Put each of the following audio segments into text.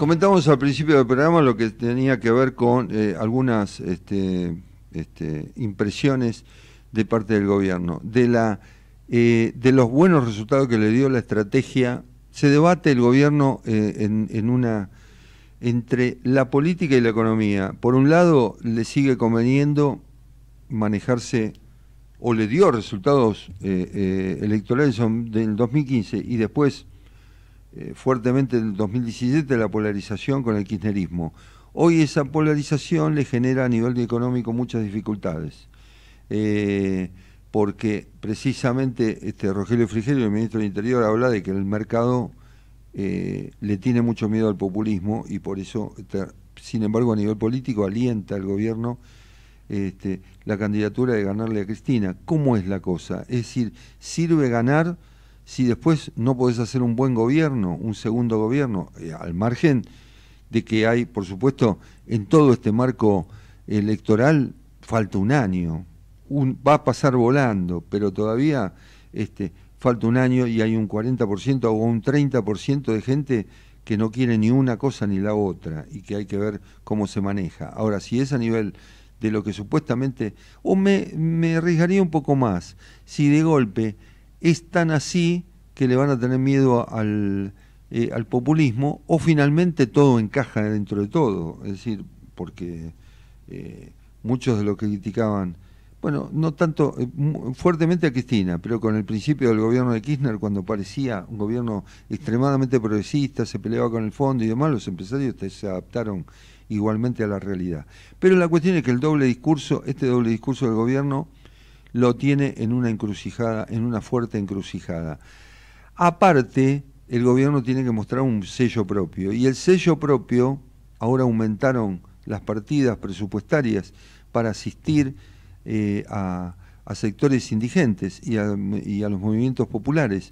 Comentamos al principio del programa lo que tenía que ver con eh, algunas este, este, impresiones de parte del gobierno. De, la, eh, de los buenos resultados que le dio la estrategia, se debate el gobierno eh, en, una entre la política y la economía. Por un lado, le sigue conveniendo manejarse o le dio resultados electorales en 2015 y después eh, fuertemente en el 2017 la polarización con el kirchnerismo. Hoy esa polarización le genera a nivel económico muchas dificultades, eh, porque precisamente este Rogelio Frigerio, el ministro del Interior, habla de que el mercado eh, le tiene mucho miedo al populismo y por eso, este, sin embargo, a nivel político alienta al gobierno este, la candidatura de ganarle a Cristina. ¿Cómo es la cosa? Es decir, ¿sirve ganar? si después no podés hacer un buen gobierno, un segundo gobierno, eh, al margen de que hay, por supuesto, en todo este marco electoral falta un año, va a pasar volando, pero todavía este, falta un año y hay un 40% o un 30% de gente que no quiere ni una cosa ni la otra y que hay que ver cómo se maneja. Ahora, si es a nivel de lo que supuestamente, o me, me arriesgaría un poco más, si de golpe es tan así que le van a tener miedo eh, al, populismo o finalmente todo encaja dentro de todo, es decir, porque eh, muchos de los que criticaban, bueno, no tanto eh, fuertemente a Cristina, pero con el principio del gobierno de Kirchner, cuando parecía un gobierno extremadamente progresista, se peleaba con el fondo y demás, los empresarios se adaptaron igualmente a la realidad. Pero la cuestión es que el doble discurso, este doble discurso del gobierno, lo tiene en una encrucijada, en una fuerte encrucijada. Aparte, el gobierno tiene que mostrar un sello propio. Y el sello propio, ahora aumentaron las partidas presupuestarias para asistir eh, a, sectores indigentes y a, y a los movimientos populares.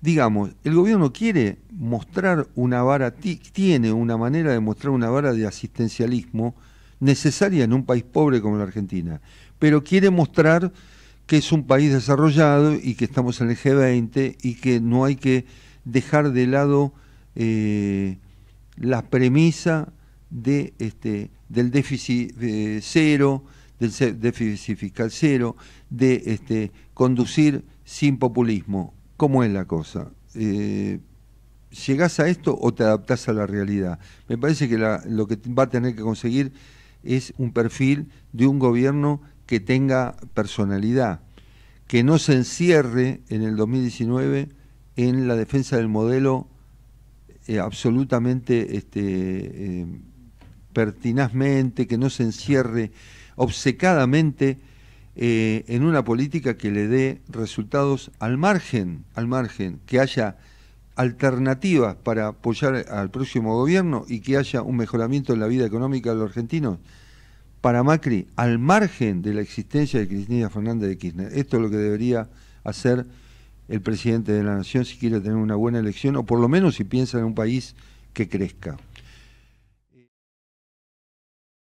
Digamos, el gobierno quiere mostrar una vara, tiene una manera de mostrar una vara de asistencialismo necesaria en un país pobre como la Argentina, pero quiere mostrar que es un país desarrollado y que estamos en el G20 y que no hay que dejar de lado eh, la premisa de, este, del déficit eh, cero, del déficit fiscal cero, de este, conducir sin populismo. ¿Cómo es la cosa? llegas eh, ¿Llegás a esto o te adaptás a la realidad? Me parece que lo que va a tener que conseguir es un perfil de un gobierno que tenga personalidad, que no se encierre en el 2019 en la defensa del modelo eh, absolutamente este, eh, pertinazmente, que no se encierre obcecadamente eh, en una política que le dé resultados al margen, al margen, que haya alternativas para apoyar al próximo gobierno y que haya un mejoramiento en la vida económica de los argentinos para Macri al margen de la existencia de Cristina Fernández de Kirchner. Esto es lo que debería hacer el presidente de la Nación si quiere tener una buena elección o por lo menos si piensa en un país que crezca.